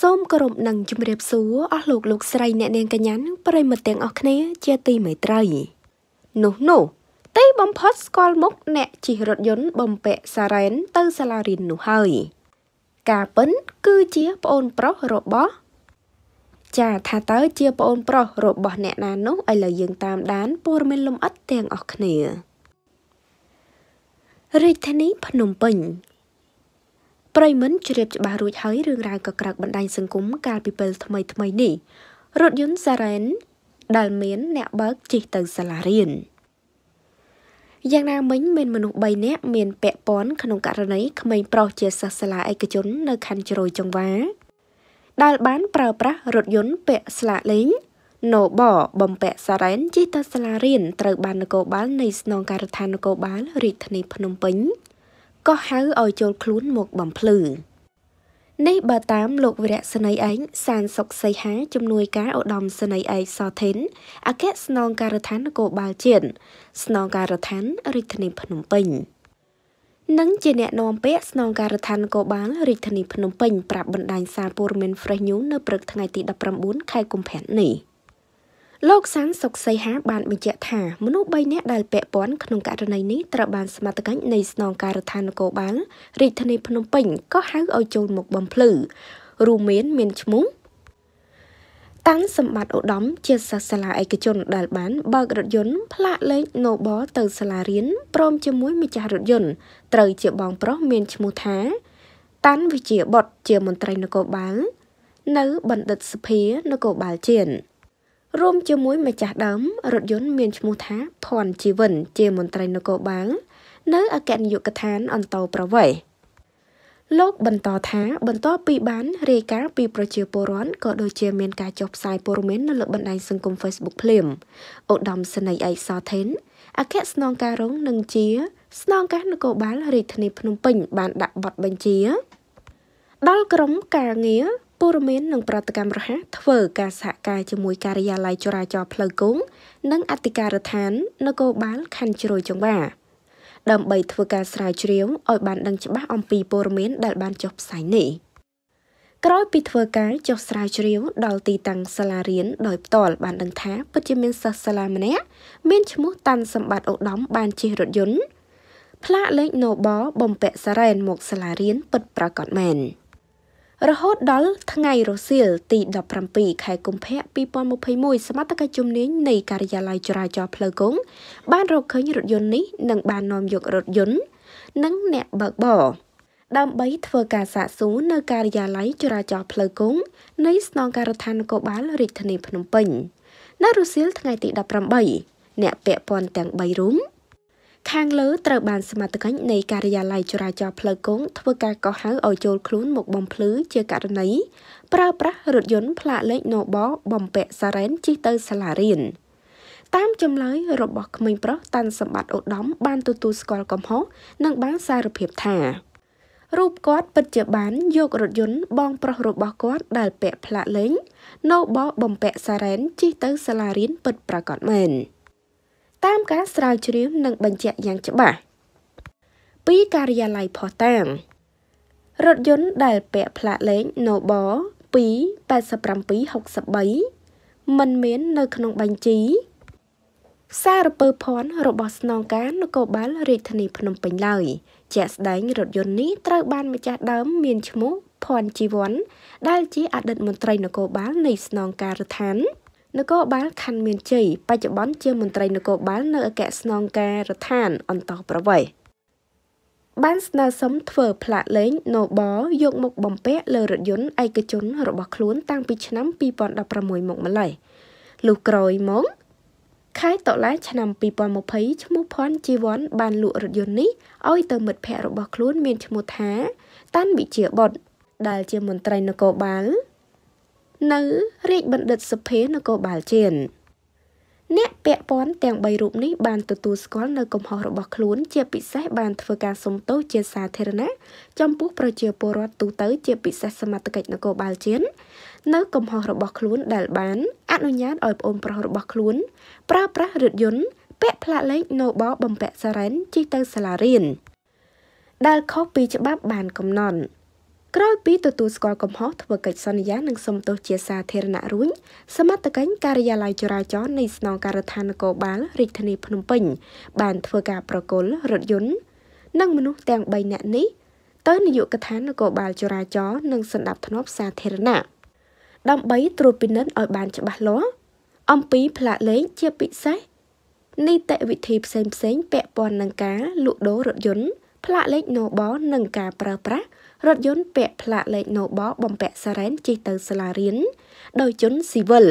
សូមគោរពនិងជម្រាបសួរអស់លោកលោកស្រីអ្នកនាងកញ្ញាប្រិមត្តទាំងអស់គ្នា ជាទីមេត្រី នោះនោះទីបំផុតស្គាល់មុខអ្នកជិះរថយន្តបំពាក់សារ៉ែនទៅសាលារៀននោះហើយ ការពិនគឺជាប្អូនប្រុសរបស់ ចាថាតើជាប្អូនប្រុសរបស់អ្នកណានោះឥឡូវយើងតាមដានព័ត៌មានលម្អិតទាំងអស់គ្នារាជធានីភ្នំពេញប្រិមិនជ្រាបច្បាស់រួចហើយរឿងរ៉ាវកក្រើកបណ្ដាញសង្គមកាលពីពេលថ្មីថ្មីនេះរថយន្តសារ៉ែនដែលមានអ្នកបើកជិះទៅសាលារៀនយ៉ាងណាមិញមានមនុស្ស3នាក់មានពាក់ព័ន្ធក្នុងករណីក្មេងប្រុសជាសិស្សសាលាឯកជននៅខណ្ឌជ្រោយចង្វាដែលបានប្រើប្រាស់រថយន្តពាក់ស្លាកលេង No បបំពាក់សារ៉ែនជិះទៅសាលារៀនត្រូវបាននគរបាលនៃស្នងការដ្ឋាននគរបាលរាជធានីភ្នំពេញក៏ហៅឲ្យចូលខ្លួនមកបំភ្លឺនេះបើតាមលោកវរៈស្នៃឯងសានសុកសីហាជំនួយការឧត្តមស្នៃឯកសថិនអគ្គស្នងការដ្ឋាននគរបាលជាតិស្នងការដ្ឋានរាជធានីភ្នំពេញនិងជាអ្នកនាំពាក្យស្នងការដ្ឋាននគរបាលរាជធានីភ្នំពេញប្រាប់បណ្ដាញសារព័ត៌មាន Fresh News នៅព្រឹកថ្ងៃទី19ខែកុម្ភៈនេះ។លោកសានសុកសីហាបានបញ្ជាក់ថាមនុស្ស3នាក់ដែលពាក់ព័ន្ធក្នុងករណីនេះត្រូវបានសមត្ថកិច្ចនៃស្នងការដ្ឋាននគរបាលរាជធានីភ្នំពេញក៏ហៅឲ្យចូលមកបំភ្លឺរួមមានមានឈ្មោះតាំងសម្បត្តិឧត្តមជាសិស្សសាលាឯកជន ដែល បាន បើករថយន្តផ្លាកលេខ Nobel ទៅសាលារៀនព្រមជាមួយ ម្ចាស់រថយន្តត្រូវជាបងប្រុសមានឈ្មោះថា តាន់វិជាបុតជាមន្ត្រីនគរបាលនៅបណ្ឌិតសភានគរបាលជាតិរួមជាមួយម្ចាស់ដើមរថយន្តមានឈ្មោះថាភ័ណ្ឌជីវិន ជាមន្ត្រីនគរបាលនៅអគ្គនាយកដ្ឋានអន្តោប្រវេសន៍លោកបន្តថា បន្ទាប់ពីបានរាយការណ៍ពីប្រជាពលរដ្ឋក៏ដូចជាមានការចុះផ្សាយព័ត៌មាននៅលើបណ្ដាញសង្គម Facebook ភ្លាមឧត្តមសេនីយ៍ឯកសោថេនអគ្គស្នងការរងនឹងជា ស្នងការនគរបាលរាជធានីភ្នំពេញបានដាក់ប័ណ្ណបញ្ជាដល់ក្រុមការងារពលរដ្ឋមាននិងប្រតិកម្មរហ័សធ្វើការសហការជាមួយការិយាល័យចរាចរណ៍ផ្លូវគង់និងអធិការដ្ឋាននគរបាលខណ្ឌជ្រោយចង្វាដើម្បីធ្វើការស្រាវជ្រាវឲ្យបានដឹងច្បាស់អំពីពលរដ្ឋមានដែលបានចុះផ្សាយនេះ។ក្រោយពីធ្វើការចុះស្រាវជ្រាវដល់ទីតាំងសាលារៀនដោយផ្ទាល់បានដឹងថាពិតជាមានសិស្សសាលាម្នាក់មានឈ្មោះតាន់សម្បត្តិឧត្តមបានជិះរថយន្តផ្លាកលេខ Nobel បំពាក់សារ៉ែនមកសាលារៀនពិតប្រាកដមែន។រហូតដល់ថ្ងៃរសៀលទី17ខែកុម្ភៈ2021សមត្ថកិច្ចជំនាញនៃការិយាល័យចរាចរណ៍ផ្លូវគង់បានរកឃើញរថយន្តនេះនិងបាននាំយករថយន្តនិងអ្នកបើកបរដើម្បីធ្វើការសាកសួរនៅការិយាល័យចរាចរណ៍ផ្លូវគង់នៃស្នងការដ្ឋាននគរបាលរាជធានីភ្នំពេញនៅរសៀលថ្ងៃទី18អ្នកពាក់ព័ន្ធទាំង3រូបខាងលើត្រូវបានសមត្ថកិច្ចនៃការិយាល័យចរាចរណ៍ផ្លូវគង់ធ្វើការកោះហៅឲ្យចូលខ្លួនមកបំភ្លឺជាករណីប្រើប្រាស់រថយន្តផ្លាកលេខ NOB បំពាក់សារ៉ែនជិះទៅសាលារៀនតាមចម្លើយរបស់ក្មេងប្រុសតាន់សម្បត្តិឧត្តមបានទទួលស្គាល់កំហុសនិងបានសារភាពថារូបគាត់ពិតជាបានយករថយន្តបងប្រុសរបស់គាត់ដែលពាក់ផ្លាកលេខ NOB បំពាក់សារ៉ែនជិះទៅសាលារៀនពិតប្រាកដមែន។តាមការស្រាវជ្រាវនិងបញ្ជាក់យ៉ាងច្បាស់ពីការិយាល័យផស្តាងរថយន្តដែលពាក់ផ្លាកលេខ No 28763មិនមាននៅក្នុងបញ្ជី សារពើភ័ណ្ឌរបស់ស្នងការនគរបាលរាជធានី ភ្នំពេញឡើយជាក់ស្ដែងរថយន្តនេះត្រូវបានម្ចាស់ដើមមានឈ្មោះភ័ណ្ឌជីវ័នដែលជាអតីតមន្ត្រីនគរបាល នៃស្នងការដ្ឋាននគរបាលខណ្ឌមានជ័យបច្ចុប្បន្នជាមន្ត្រីនគរបាលនៅអគ្គស្នងការដ្ឋានអន្តរប្រវេសន៍បានស្នើសុំធ្វើ ផ្លាកលេង Nobel យកមកបំពាក់លើរថយន្តឯកជន របស់ខ្លួន តាំងពីឆ្នាំ2016មកម្ល៉េះលុះក្រោយមកខែតុលាឆ្នាំ2020ឈ្មោះភ័ណ្ឌជីវ័នបានលក់រថយន្តនេះឲ្យទៅមិត្តភ័ក្តិរបស់ខ្លួនមានឈ្មោះថា តាន់វិជាបុតដែលជាមន្ត្រីនគរបាលនៅរាជបណ្ឌិតសភានគរបាលជាតិអ្នកពាក់ព័ន្ធទាំង3រូបនេះបានទទួលស្គាល់នៅកំហុសរបស់ខ្លួន ជាពិសេសបានធ្វើការសុំទោសជាសាធារណៈចំពោះប្រជាពលរដ្ឋទូទៅ ជាពិសេសសមត្ថកិច្ចនគរបាលជាតិនៅកំហុសរបស់ខ្លួនដែលបានអនុញ្ញាតឲ្យប្អូនប្រុសរបស់ខ្លួនប្រើប្រាស់រថយន្តពាក់ផ្លាកលេខ Nobel បំពាក់សារ៉ែនជិះទៅសាលារៀនដែលខុសពីច្បាប់បានកំណត់ក្រោយពីទទួលស្គាល់កំហុសធ្វើកិច្ចសន្យានិងសុំទោសជាសាធារណៈរួចសមត្ថកិច្ចការិយាល័យចរាចរណ៍នៃស្នងការដ្ឋាននគរបាលរាជធានីភ្នំពេញបានធ្វើការប្រគល់រថយន្តនិងមនុស្សទាំង3នាក់នេះទៅនាយកដ្ឋាននគរបាលចរាចរណ៍និងសណ្ដាប់ធ្នាប់សាធារណៈដើម្បីត្រួតពិនិត្យឲ្យបានច្បាស់លាស់អំពីផ្លាកលេខជាពិសេសនីតិវិធីផ្សេងៗពាក់ព័ន្ធនឹងការលក់ដូររថយន្តផ្លាកលេខ Noble និងការប្រើប្រាស់រថយន្តពាក់ផ្លាកលេខ Noble បំពាក់សារ៉ែនជិះទៅសាលារៀនដោយជនស៊ីវិល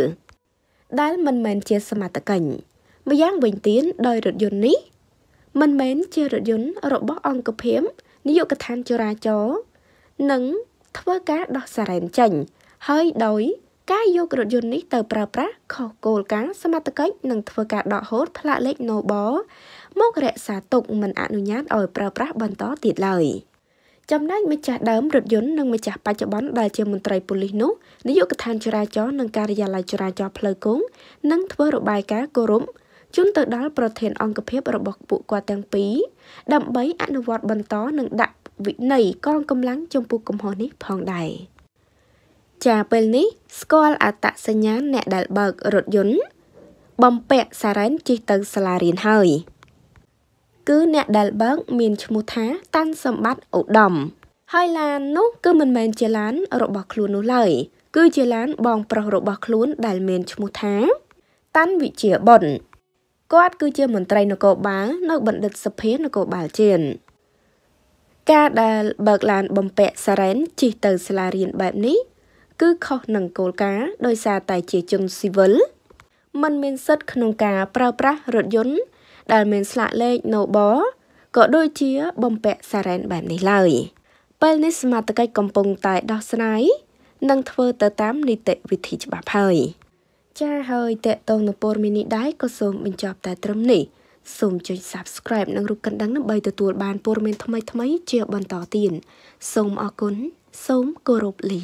ដែលមិនមែនជាសមត្ថកិញម្យ៉ាងវិញទៀតដោយរថយន្តនេះ មិនមែនជារថយន្តរបស់អង្គភាពនាយកដ្ឋានចរាចរណ៍និងធ្វើការដោះសារ៉ែនចេញហើយដោយ ការយករថយន្តនេះទៅប្រើប្រាស់ខុសគោលការណ៍សមត្ថកិច្ចនិងធ្វើការដកហូតផ្លាកលេខ Noble មករក្សាទុកមិនអនុញ្ញាតឲ្យប្រើប្រាស់បន្តទៀតឡើយ។ចំណែកម្ចាស់ដើមរថយន្តនិងម្ចាស់បច្ចុប្បន្នដែលជាមន្ត្រីប៉ូលីសនោះនាយកដ្ឋានចរាចរណ៍និងការិយាល័យចរាចរណ៍ផ្លូវគង់នឹងធ្វើរបាយការណ៍គោរពជូនទៅដល់ប្រធាន អង្គភិបរបស់ពួកគាត់ទាំងពីរដើម្បី អនុវត្តបន្តនិងដាក់វិន័យកងកម្លាំងចំពោះកំហុសនេះផងដែរចាពេលនេះស្គាល់អត្តសញ្ញាណអ្នកដែលបើករថយន្តបំពាក់សារ៉ែនជិះទៅសាលារៀនហើយគឺអ្នកដែលបើក មានឈ្មោះថា តាន់សម្បត្តិឧត្តមហើយឡាននោះគឺមិនមែនជាឡាន របស់ខ្លួននោះឡើយគឺជាឡានបងប្រុសរបស់ខ្លួន ដែលមានឈ្មោះថា តាន់វិជាបុនគាត់គឺជាមន្ត្រីនគរបាលនៅបណ្ឌិតសភានគរបាលជាតិការដែលបើកឡានបំពាក់សារ៉ែនជិះទៅសាលារៀនបែបនេះ គឺខុសនឹងគោលការណ៍ដោយសារតែជាជនស៊ីវិលមិនមានសិទ្ធិក្នុងការ ប្រើប្រាស់រថយន្តដែលមានស្លាកលេខ Noble ក៏ដូចជា បំពាក់សារ៉ែនបែបនេះឡើយពេលនេះសមាជិកកំពុងតែដោះស្រាយនិងធ្វើទៅតាម នីតិវិធីច្បាប់ហើយចា៎ហើយតេតងនពរមីនីដែរក៏សូមបញ្ចប់តែត្រឹមនេះសូមចុច Subscribe និងរូបកណ្ដឹងដើម្បីទទួលបានព័ត៌មានថ្មីៗជាបន្តទៀតសូមអរគុណសូមគោរពលា